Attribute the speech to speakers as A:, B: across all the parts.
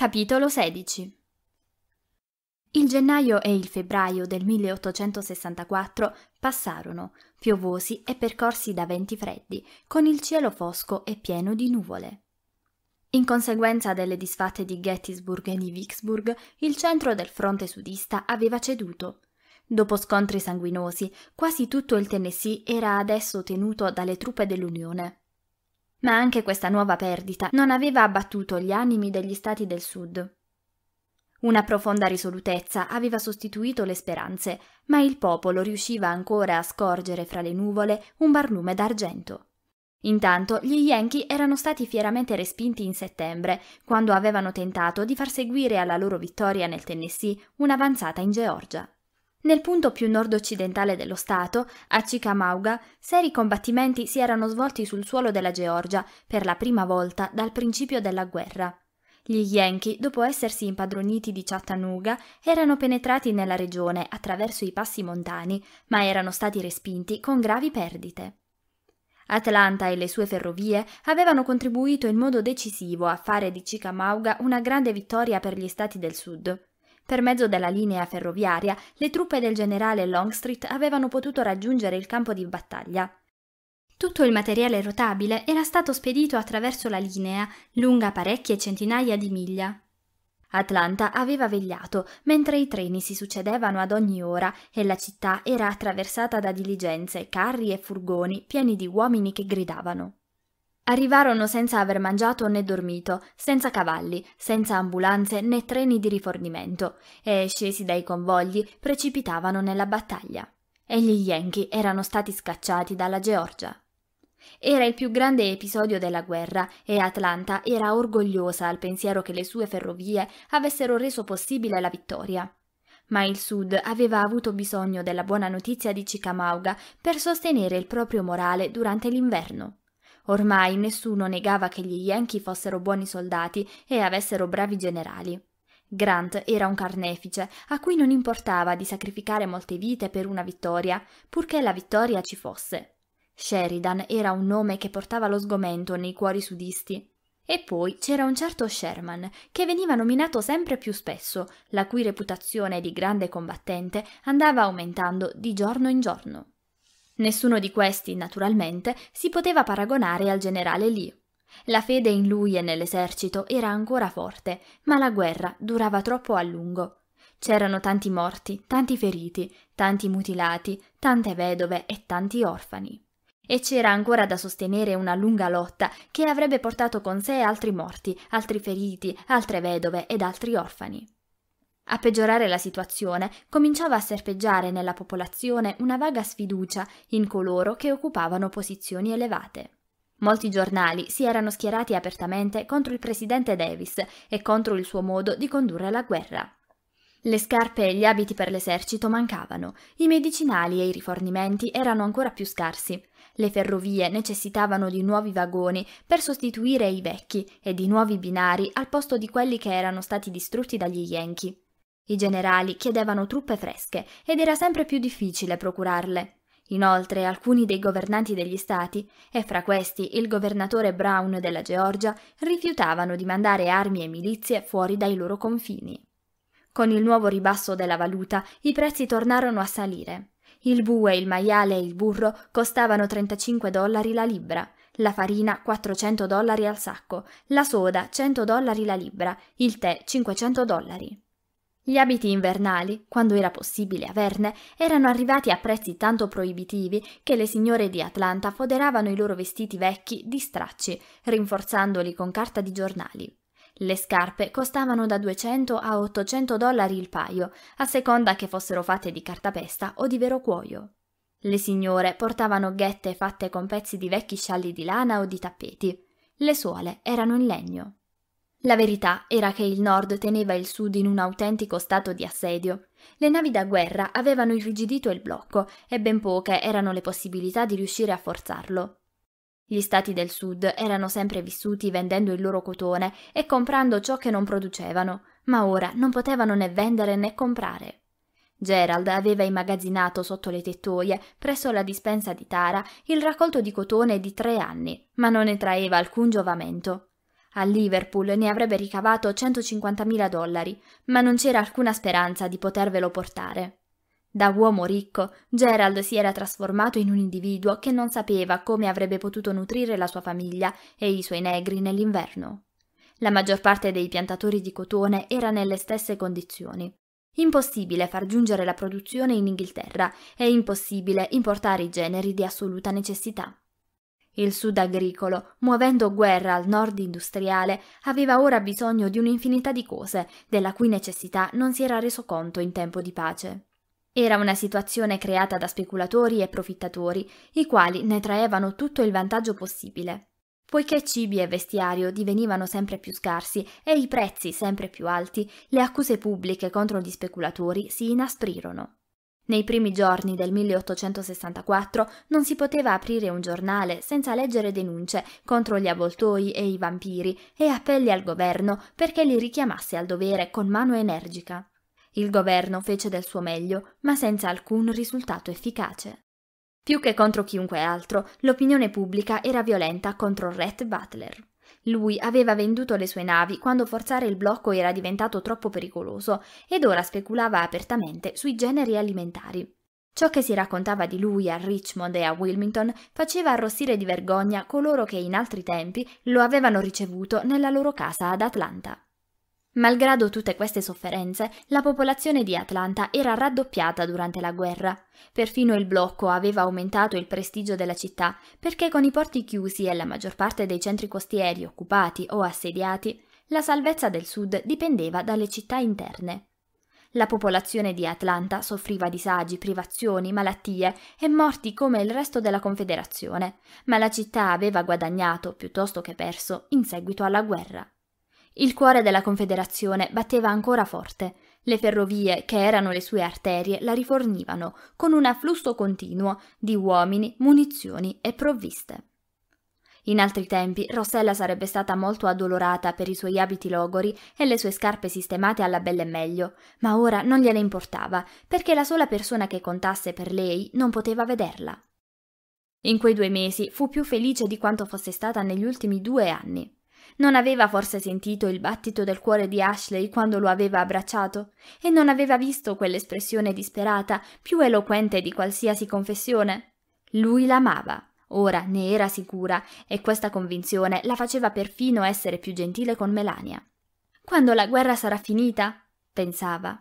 A: Capitolo 16 Il gennaio e il febbraio del 1864 passarono, piovosi e percorsi da venti freddi, con il cielo fosco e pieno di nuvole. In conseguenza delle disfatte di Gettysburg e di Vicksburg, il centro del fronte sudista aveva ceduto. Dopo scontri sanguinosi, quasi tutto il Tennessee era adesso tenuto dalle truppe dell'Unione. Ma anche questa nuova perdita non aveva abbattuto gli animi degli stati del sud. Una profonda risolutezza aveva sostituito le speranze, ma il popolo riusciva ancora a scorgere fra le nuvole un barlume d'argento. Intanto gli Yankee erano stati fieramente respinti in settembre, quando avevano tentato di far seguire alla loro vittoria nel Tennessee un'avanzata in Georgia. Nel punto più nord-occidentale dello Stato, a Chickamauga, seri combattimenti si erano svolti sul suolo della Georgia per la prima volta dal principio della guerra. Gli Yankee, dopo essersi impadroniti di Chattanooga, erano penetrati nella regione attraverso i passi montani, ma erano stati respinti con gravi perdite. Atlanta e le sue ferrovie avevano contribuito in modo decisivo a fare di Chickamauga una grande vittoria per gli stati del sud. Per mezzo della linea ferroviaria, le truppe del generale Longstreet avevano potuto raggiungere il campo di battaglia. Tutto il materiale rotabile era stato spedito attraverso la linea, lunga parecchie centinaia di miglia. Atlanta aveva vegliato, mentre i treni si succedevano ad ogni ora e la città era attraversata da diligenze, carri e furgoni pieni di uomini che gridavano. Arrivarono senza aver mangiato né dormito, senza cavalli, senza ambulanze né treni di rifornimento e, scesi dai convogli, precipitavano nella battaglia. E gli Yankee erano stati scacciati dalla Georgia. Era il più grande episodio della guerra e Atlanta era orgogliosa al pensiero che le sue ferrovie avessero reso possibile la vittoria. Ma il Sud aveva avuto bisogno della buona notizia di Chickamauga per sostenere il proprio morale durante l'inverno. Ormai nessuno negava che gli Yankee fossero buoni soldati e avessero bravi generali. Grant era un carnefice a cui non importava di sacrificare molte vite per una vittoria, purché la vittoria ci fosse. Sheridan era un nome che portava lo sgomento nei cuori sudisti. E poi c'era un certo Sherman, che veniva nominato sempre più spesso, la cui reputazione di grande combattente andava aumentando di giorno in giorno. Nessuno di questi, naturalmente, si poteva paragonare al generale Lee. La fede in lui e nell'esercito era ancora forte, ma la guerra durava troppo a lungo. C'erano tanti morti, tanti feriti, tanti mutilati, tante vedove e tanti orfani. E c'era ancora da sostenere una lunga lotta che avrebbe portato con sé altri morti, altri feriti, altre vedove ed altri orfani. A peggiorare la situazione cominciava a serpeggiare nella popolazione una vaga sfiducia in coloro che occupavano posizioni elevate. Molti giornali si erano schierati apertamente contro il presidente Davis e contro il suo modo di condurre la guerra. Le scarpe e gli abiti per l'esercito mancavano, i medicinali e i rifornimenti erano ancora più scarsi, le ferrovie necessitavano di nuovi vagoni per sostituire i vecchi e di nuovi binari al posto di quelli che erano stati distrutti dagli Yankee. I generali chiedevano truppe fresche ed era sempre più difficile procurarle. Inoltre alcuni dei governanti degli stati, e fra questi il governatore Brown della Georgia, rifiutavano di mandare armi e milizie fuori dai loro confini. Con il nuovo ribasso della valuta i prezzi tornarono a salire. Il bue, il maiale e il burro costavano 35 dollari la libra, la farina 400 dollari al sacco, la soda 100 dollari la libra, il tè 500 dollari. Gli abiti invernali, quando era possibile averne, erano arrivati a prezzi tanto proibitivi che le signore di Atlanta foderavano i loro vestiti vecchi di stracci, rinforzandoli con carta di giornali. Le scarpe costavano da 200 a 800 dollari il paio, a seconda che fossero fatte di cartapesta o di vero cuoio. Le signore portavano ghette fatte con pezzi di vecchi scialli di lana o di tappeti. Le suole erano in legno. La verità era che il nord teneva il sud in un autentico stato di assedio. Le navi da guerra avevano irrigidito il blocco e ben poche erano le possibilità di riuscire a forzarlo. Gli stati del sud erano sempre vissuti vendendo il loro cotone e comprando ciò che non producevano, ma ora non potevano né vendere né comprare. Gerald aveva immagazzinato sotto le tettoie, presso la dispensa di Tara, il raccolto di cotone di tre anni, ma non ne traeva alcun giovamento. A Liverpool ne avrebbe ricavato 150.000 dollari, ma non c'era alcuna speranza di potervelo portare. Da uomo ricco, Gerald si era trasformato in un individuo che non sapeva come avrebbe potuto nutrire la sua famiglia e i suoi negri nell'inverno. La maggior parte dei piantatori di cotone era nelle stesse condizioni. Impossibile far giungere la produzione in Inghilterra e impossibile importare i generi di assoluta necessità. Il sud agricolo, muovendo guerra al nord industriale, aveva ora bisogno di un'infinità di cose, della cui necessità non si era reso conto in tempo di pace. Era una situazione creata da speculatori e profittatori, i quali ne traevano tutto il vantaggio possibile. Poiché cibi e vestiario divenivano sempre più scarsi e i prezzi sempre più alti, le accuse pubbliche contro gli speculatori si inasprirono. Nei primi giorni del 1864 non si poteva aprire un giornale senza leggere denunce contro gli avvoltoi e i vampiri e appelli al governo perché li richiamasse al dovere con mano energica. Il governo fece del suo meglio, ma senza alcun risultato efficace. Più che contro chiunque altro, l'opinione pubblica era violenta contro Rhett Butler. Lui aveva venduto le sue navi quando forzare il blocco era diventato troppo pericoloso ed ora speculava apertamente sui generi alimentari. Ciò che si raccontava di lui a Richmond e a Wilmington faceva arrossire di vergogna coloro che in altri tempi lo avevano ricevuto nella loro casa ad Atlanta. Malgrado tutte queste sofferenze, la popolazione di Atlanta era raddoppiata durante la guerra. Perfino il blocco aveva aumentato il prestigio della città, perché con i porti chiusi e la maggior parte dei centri costieri occupati o assediati, la salvezza del sud dipendeva dalle città interne. La popolazione di Atlanta soffriva disagi, privazioni, malattie e morti come il resto della Confederazione, ma la città aveva guadagnato, piuttosto che perso, in seguito alla guerra. Il cuore della Confederazione batteva ancora forte. Le ferrovie, che erano le sue arterie, la rifornivano con un afflusso continuo di uomini, munizioni e provviste. In altri tempi Rossella sarebbe stata molto addolorata per i suoi abiti logori e le sue scarpe sistemate alla belle meglio, ma ora non gliene importava, perché la sola persona che contasse per lei non poteva vederla. In quei due mesi fu più felice di quanto fosse stata negli ultimi due anni. Non aveva forse sentito il battito del cuore di Ashley quando lo aveva abbracciato? E non aveva visto quell'espressione disperata, più eloquente di qualsiasi confessione? Lui l'amava. Ora ne era sicura e questa convinzione la faceva perfino essere più gentile con Melania. Quando la guerra sarà finita? pensava.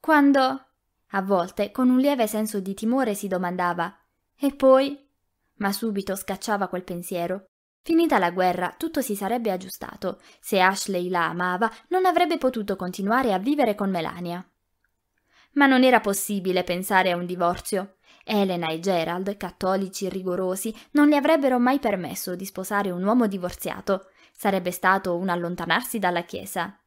A: Quando? A volte, con un lieve senso di timore, si domandava. E poi? Ma subito scacciava quel pensiero. Finita la guerra, tutto si sarebbe aggiustato. Se Ashley la amava, non avrebbe potuto continuare a vivere con Melania. Ma non era possibile pensare a un divorzio. Elena e Gerald, cattolici rigorosi, non le avrebbero mai permesso di sposare un uomo divorziato. Sarebbe stato un allontanarsi dalla Chiesa.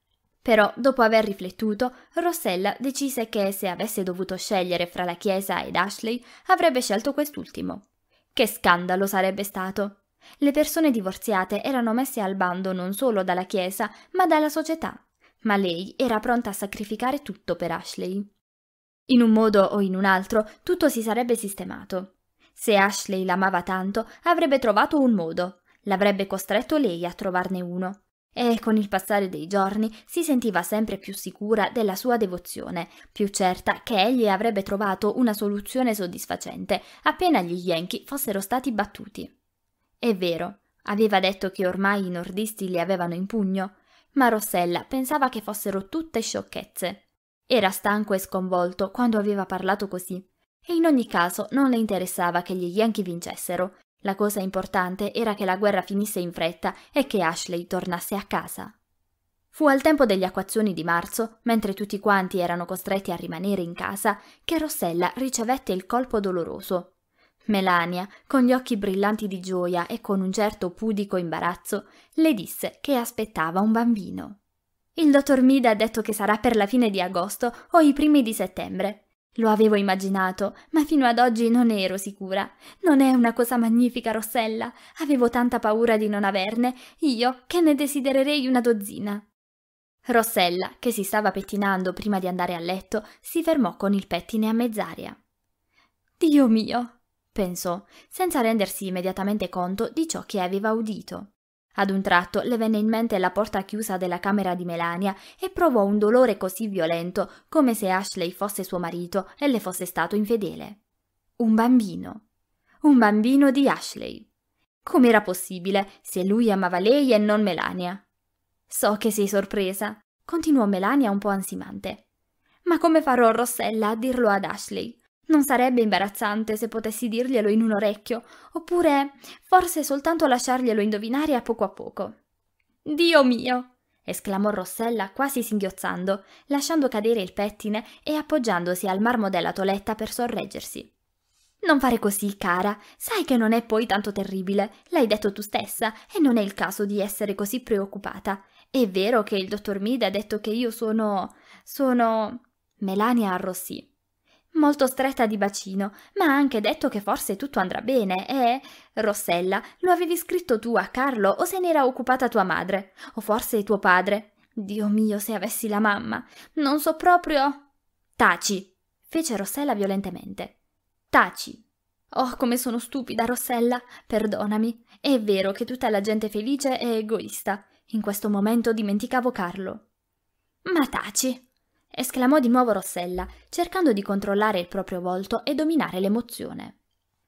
A: Però, dopo aver riflettuto, Rossella decise che se avesse dovuto scegliere fra la Chiesa ed Ashley, avrebbe scelto quest'ultimo. Che scandalo sarebbe stato! Le persone divorziate erano messe al bando non solo dalla Chiesa, ma dalla società, ma lei era pronta a sacrificare tutto per Ashley. In un modo o in un altro tutto si sarebbe sistemato. Se Ashley l'amava tanto, avrebbe trovato un modo, l'avrebbe costretto lei a trovarne uno. E con il passare dei giorni si sentiva sempre più sicura della sua devozione, più certa che egli avrebbe trovato una soluzione soddisfacente appena gli Yankee fossero stati battuti. È vero, aveva detto che ormai i nordisti li avevano in pugno, ma Rossella pensava che fossero tutte sciocchezze. Era stanco e sconvolto quando aveva parlato così, e in ogni caso non le interessava che gli Yankee vincessero. La cosa importante era che la guerra finisse in fretta e che Ashley tornasse a casa. Fu al tempo degli acquazzoni di marzo, mentre tutti quanti erano costretti a rimanere in casa, che Rossella ricevette il colpo doloroso. Melania, con gli occhi brillanti di gioia e con un certo pudico imbarazzo, le disse che aspettava un bambino. Il dottor Mida ha detto che sarà per la fine di agosto o i primi di settembre. Lo avevo immaginato, ma fino ad oggi non ero sicura. Non è una cosa magnifica, Rossella. Avevo tanta paura di non averne, io che ne desidererei una dozzina. Rossella, che si stava pettinando prima di andare a letto, si fermò con il pettine a mezz'aria. Dio mio, pensò, senza rendersi immediatamente conto di ciò che aveva udito. Ad un tratto le venne in mente la porta chiusa della camera di Melania e provò un dolore così violento come se Ashley fosse suo marito e le fosse stato infedele. Un bambino. Un bambino di Ashley. Com'era possibile se lui amava lei e non Melania? So che sei sorpresa, continuò Melania un po' ansimante. Ma come farò Rossella a dirlo ad Ashley? Non sarebbe imbarazzante se potessi dirglielo in un orecchio, oppure forse soltanto lasciarglielo indovinare a poco a poco. Dio mio! esclamò Rossella quasi singhiozzando, lasciando cadere il pettine e appoggiandosi al marmo della toletta per sorreggersi. Non fare così, cara. Sai che non è poi tanto terribile. L'hai detto tu stessa e non è il caso di essere così preoccupata. È vero che il dottor Mead ha detto che io sono. sono. Melania arrossì molto stretta di bacino, ma ha anche detto che forse tutto andrà bene e... Rossella, lo avevi scritto tu a Carlo o se n'era occupata tua madre? O forse tuo padre? Dio mio, se avessi la mamma! Non so proprio... Taci! fece Rossella violentemente. Taci! Oh, come sono stupida, Rossella! Perdonami. È vero che tutta la gente felice è egoista. In questo momento dimenticavo Carlo. Ma taci! esclamò di nuovo Rossella, cercando di controllare il proprio volto e dominare l'emozione.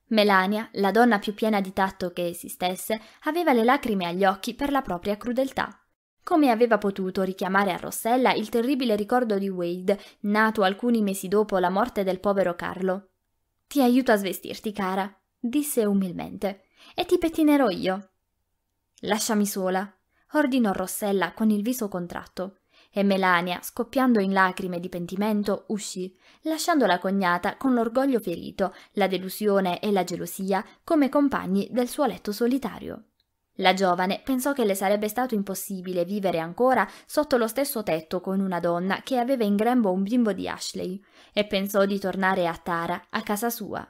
A: Melania, la donna più piena di tatto che esistesse, aveva le lacrime agli occhi per la propria crudeltà. Come aveva potuto richiamare a Rossella il terribile ricordo di Wade, nato alcuni mesi dopo la morte del povero Carlo? Ti aiuto a svestirti, cara, disse umilmente, e ti pettinerò io. Lasciami sola, ordinò Rossella con il viso contratto. E Melania, scoppiando in lacrime di pentimento, uscì, lasciando la cognata con l'orgoglio ferito, la delusione e la gelosia come compagni del suo letto solitario. La giovane pensò che le sarebbe stato impossibile vivere ancora sotto lo stesso tetto con una donna che aveva in grembo un bimbo di Ashley e pensò di tornare a Tara, a casa sua.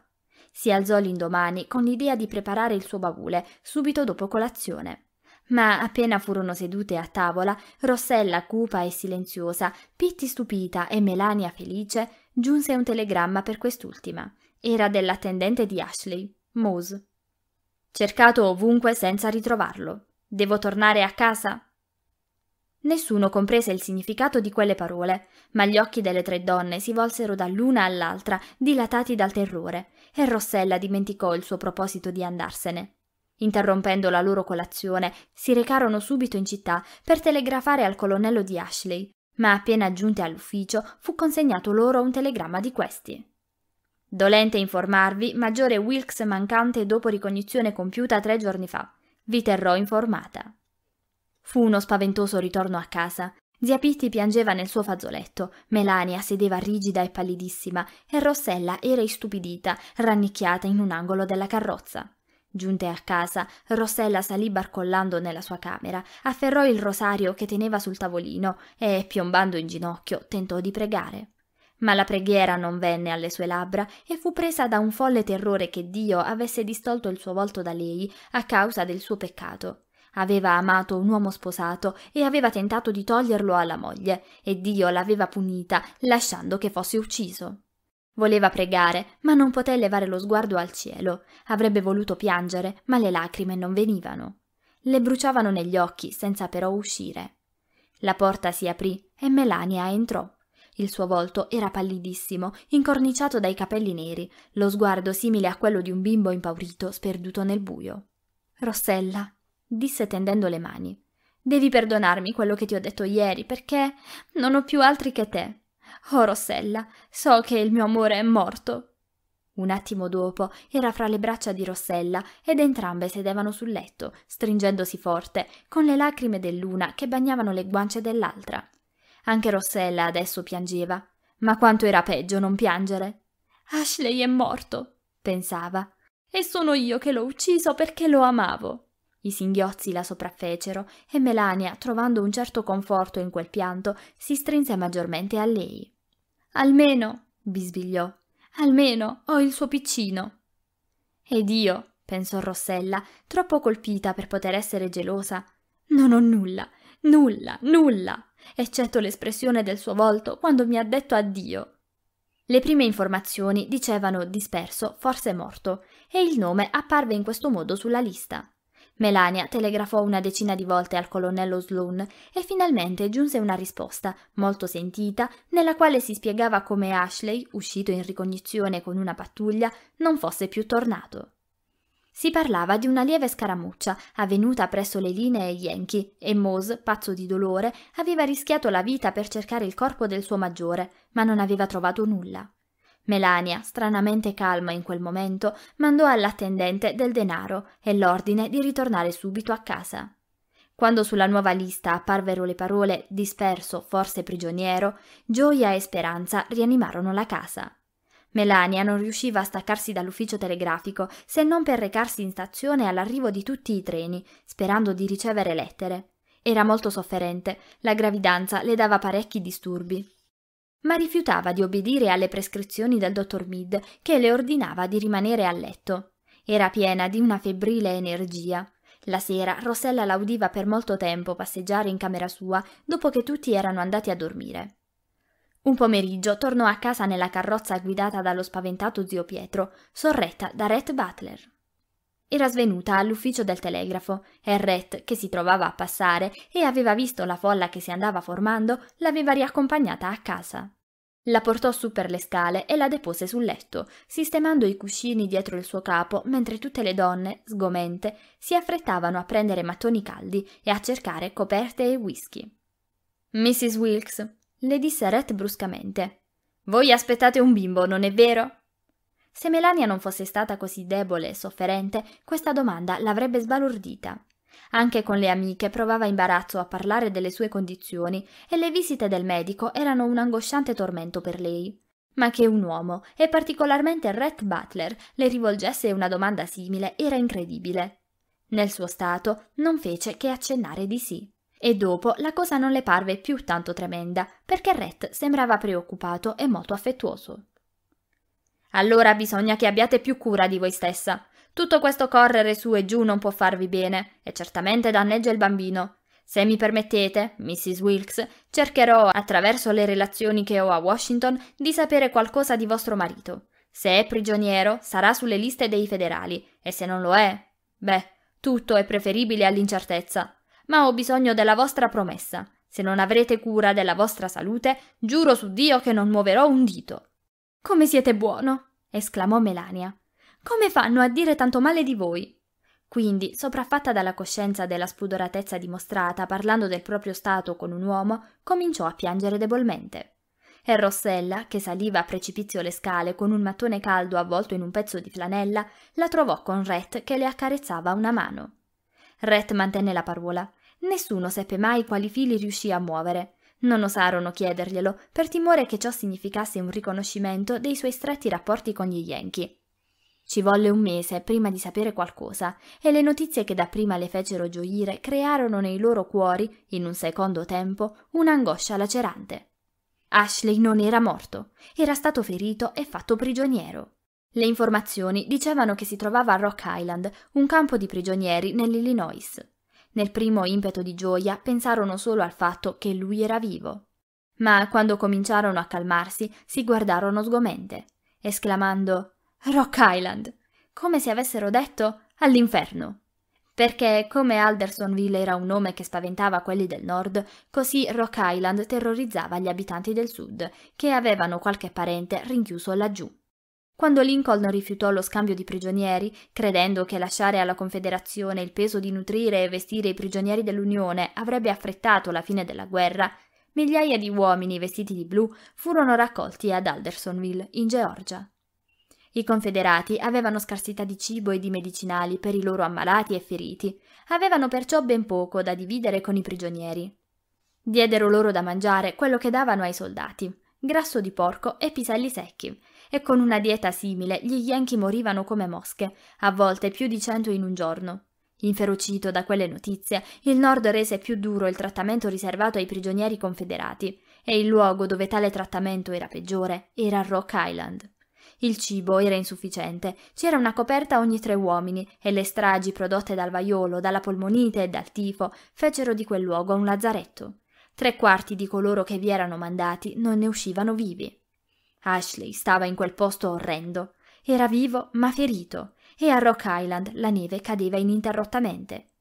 A: Si alzò l'indomani con l'idea di preparare il suo baule subito dopo colazione. Ma appena furono sedute a tavola, Rossella cupa e silenziosa, Pitti stupita e Melania felice, giunse un telegramma per quest'ultima. Era dell'attendente di Ashley, Mose. Cercato ovunque senza ritrovarlo. Devo tornare a casa? Nessuno comprese il significato di quelle parole, ma gli occhi delle tre donne si volsero dall'una all'altra, dilatati dal terrore, e Rossella dimenticò il suo proposito di andarsene. Interrompendo la loro colazione, si recarono subito in città per telegrafare al colonnello di Ashley, ma appena giunte all'ufficio fu consegnato loro un telegramma di questi. Dolente informarvi, maggiore Wilkes mancante dopo ricognizione compiuta tre giorni fa. Vi terrò informata. Fu uno spaventoso ritorno a casa. Zia Pitti piangeva nel suo fazzoletto, Melania sedeva rigida e pallidissima e Rossella era istupidita, rannicchiata in un angolo della carrozza. Giunte a casa, Rossella salì barcollando nella sua camera, afferrò il rosario che teneva sul tavolino e, piombando in ginocchio, tentò di pregare. Ma la preghiera non venne alle sue labbra e fu presa da un folle terrore che Dio avesse distolto il suo volto da lei a causa del suo peccato. Aveva amato un uomo sposato e aveva tentato di toglierlo alla moglie, e Dio l'aveva punita lasciando che fosse ucciso. Voleva pregare, ma non poté levare lo sguardo al cielo. Avrebbe voluto piangere, ma le lacrime non venivano. Le bruciavano negli occhi, senza però uscire. La porta si aprì e Melania entrò. Il suo volto era pallidissimo, incorniciato dai capelli neri, lo sguardo simile a quello di un bimbo impaurito sperduto nel buio. Rossella, disse tendendo le mani, devi perdonarmi quello che ti ho detto ieri, perché non ho più altri che te. Oh, Rossella, so che il mio amore è morto. Un attimo dopo era fra le braccia di Rossella ed entrambe sedevano sul letto, stringendosi forte, con le lacrime dell'una che bagnavano le guance dell'altra. Anche Rossella adesso piangeva, ma quanto era peggio non piangere. Ashley è morto, pensava, e sono io che l'ho ucciso perché lo amavo. I singhiozzi la sopraffecero e Melania, trovando un certo conforto in quel pianto, si strinse maggiormente a lei. Almeno, bisbigliò, almeno ho il suo piccino. Ed io, pensò Rossella, troppo colpita per poter essere gelosa, non ho nulla, nulla, nulla, eccetto l'espressione del suo volto quando mi ha detto addio. Le prime informazioni dicevano disperso, forse morto, e il nome apparve in questo modo sulla lista. Melania telegrafò una decina di volte al colonnello Sloan e finalmente giunse una risposta, molto sentita, nella quale si spiegava come Ashley, uscito in ricognizione con una pattuglia, non fosse più tornato. Si parlava di una lieve scaramuccia avvenuta presso le linee Yankee e Mose, pazzo di dolore, aveva rischiato la vita per cercare il corpo del suo maggiore, ma non aveva trovato nulla. Melania, stranamente calma in quel momento, mandò all'attendente del denaro e l'ordine di ritornare subito a casa. Quando sulla nuova lista apparvero le parole disperso, forse prigioniero, gioia e speranza rianimarono la casa. Melania non riusciva a staccarsi dall'ufficio telegrafico se non per recarsi in stazione all'arrivo di tutti i treni, sperando di ricevere lettere. Era molto sofferente, la gravidanza le dava parecchi disturbi ma rifiutava di obbedire alle prescrizioni del dottor Mead che le ordinava di rimanere a letto. Era piena di una febbrile energia. La sera Rossella la udiva per molto tempo passeggiare in camera sua dopo che tutti erano andati a dormire. Un pomeriggio tornò a casa nella carrozza guidata dallo spaventato zio Pietro, sorretta da Rhett Butler. Era svenuta all'ufficio del telegrafo e Rhett, che si trovava a passare e aveva visto la folla che si andava formando, l'aveva riaccompagnata a casa. La portò su per le scale e la depose sul letto, sistemando i cuscini dietro il suo capo, mentre tutte le donne, sgomente, si affrettavano a prendere mattoni caldi e a cercare coperte e whisky. Mrs. Wilkes le disse Rhett bruscamente: Voi aspettate un bimbo, non è vero? Se Melania non fosse stata così debole e sofferente, questa domanda l'avrebbe sbalordita. Anche con le amiche provava imbarazzo a parlare delle sue condizioni e le visite del medico erano un angosciante tormento per lei. Ma che un uomo, e particolarmente Rhett Butler, le rivolgesse una domanda simile era incredibile. Nel suo stato non fece che accennare di sì. E dopo la cosa non le parve più tanto tremenda, perché Rhett sembrava preoccupato e molto affettuoso. Allora bisogna che abbiate più cura di voi stessa. Tutto questo correre su e giù non può farvi bene e certamente danneggia il bambino. Se mi permettete, Mrs. Wilkes, cercherò, attraverso le relazioni che ho a Washington, di sapere qualcosa di vostro marito. Se è prigioniero, sarà sulle liste dei federali, e se non lo è, beh, tutto è preferibile all'incertezza. Ma ho bisogno della vostra promessa. Se non avrete cura della vostra salute, giuro su Dio che non muoverò un dito. Come siete buono, esclamò Melania. Come fanno a dire tanto male di voi? Quindi, sopraffatta dalla coscienza della spudoratezza dimostrata parlando del proprio stato con un uomo, cominciò a piangere debolmente. E Rossella, che saliva a precipizio le scale con un mattone caldo avvolto in un pezzo di flanella, la trovò con Rhett che le accarezzava una mano. Rhett mantenne la parola. Nessuno seppe mai quali fili riuscì a muovere, non osarono chiederglielo, per timore che ciò significasse un riconoscimento dei suoi stretti rapporti con gli Yankee. Ci volle un mese prima di sapere qualcosa, e le notizie che dapprima le fecero gioire crearono nei loro cuori, in un secondo tempo, un'angoscia lacerante. Ashley non era morto, era stato ferito e fatto prigioniero. Le informazioni dicevano che si trovava a Rock Island, un campo di prigionieri nell'Illinois. Nel primo impeto di gioia pensarono solo al fatto che lui era vivo. Ma quando cominciarono a calmarsi si guardarono sgomente, esclamando Rock Island, come se avessero detto all'inferno. Perché come Aldersonville era un nome che spaventava quelli del nord, così Rock Island terrorizzava gli abitanti del sud, che avevano qualche parente rinchiuso laggiù. Quando Lincoln rifiutò lo scambio di prigionieri, credendo che lasciare alla Confederazione il peso di nutrire e vestire i prigionieri dell'Unione avrebbe affrettato la fine della guerra, migliaia di uomini vestiti di blu furono raccolti ad Aldersonville, in Georgia. I confederati avevano scarsità di cibo e di medicinali per i loro ammalati e feriti, avevano perciò ben poco da dividere con i prigionieri. Diedero loro da mangiare quello che davano ai soldati, grasso di porco e piselli secchi, e con una dieta simile gli Yankee morivano come mosche, a volte più di cento in un giorno. Inferocito da quelle notizie, il Nord rese più duro il trattamento riservato ai prigionieri confederati, e il luogo dove tale trattamento era peggiore era Rock Island. Il cibo era insufficiente, c'era una coperta ogni tre uomini e le stragi prodotte dal vaiolo, dalla polmonite e dal tifo fecero di quel luogo un lazzaretto. Tre quarti di coloro che vi erano mandati non ne uscivano vivi. Ashley stava in quel posto orrendo. Era vivo ma ferito e a Rock Island la neve cadeva ininterrottamente.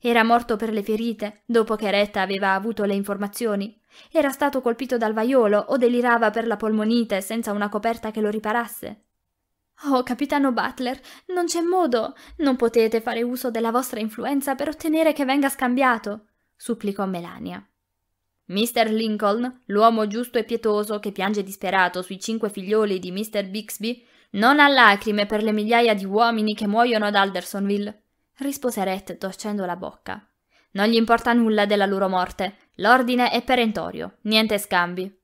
A: Era morto per le ferite dopo che Retta aveva avuto le informazioni. Era stato colpito dal vaiolo o delirava per la polmonite senza una coperta che lo riparasse. Oh, capitano Butler, non c'è modo. Non potete fare uso della vostra influenza per ottenere che venga scambiato, supplicò Melania. Mr. Lincoln, l'uomo giusto e pietoso che piange disperato sui cinque figlioli di Mr. Bixby, non ha lacrime per le migliaia di uomini che muoiono ad Aldersonville, rispose Rhett torcendo la bocca. Non gli importa nulla della loro morte. L'ordine è perentorio, niente scambi.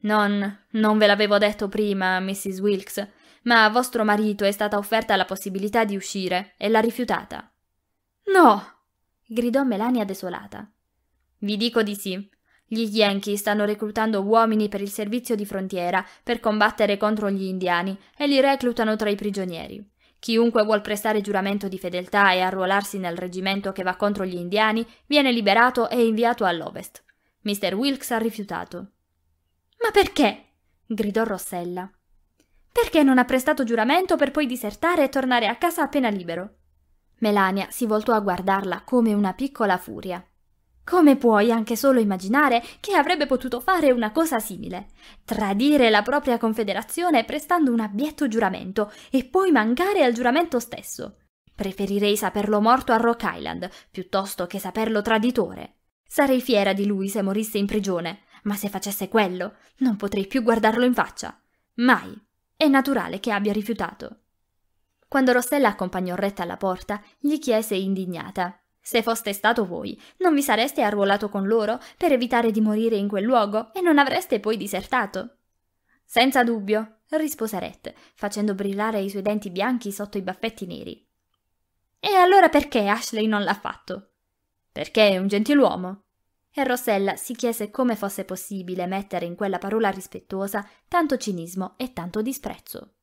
A: Non, non ve l'avevo detto prima, Mrs. Wilkes, ma a vostro marito è stata offerta la possibilità di uscire e l'ha rifiutata. No! gridò Melania desolata. Vi dico di sì. Gli Yankee stanno reclutando uomini per il servizio di frontiera per combattere contro gli indiani e li reclutano tra i prigionieri. Chiunque vuol prestare giuramento di fedeltà e arruolarsi nel reggimento che va contro gli indiani viene liberato e inviato all'ovest. Mr. Wilkes ha rifiutato. Ma perché? gridò Rossella. Perché non ha prestato giuramento per poi disertare e tornare a casa appena libero? Melania si voltò a guardarla come una piccola furia. Come puoi anche solo immaginare che avrebbe potuto fare una cosa simile? Tradire la propria confederazione prestando un abietto giuramento e poi mancare al giuramento stesso. Preferirei saperlo morto a Rock Island piuttosto che saperlo traditore. Sarei fiera di lui se morisse in prigione, ma se facesse quello non potrei più guardarlo in faccia. Mai. È naturale che abbia rifiutato. Quando Rossella accompagnò Retta alla porta, gli chiese indignata se foste stato voi, non vi sareste arruolato con loro per evitare di morire in quel luogo e non avreste poi disertato? Senza dubbio, rispose Rhett, facendo brillare i suoi denti bianchi sotto i baffetti neri. E allora perché Ashley non l'ha fatto? Perché è un gentiluomo. E Rossella si chiese come fosse possibile mettere in quella parola rispettosa tanto cinismo e tanto disprezzo.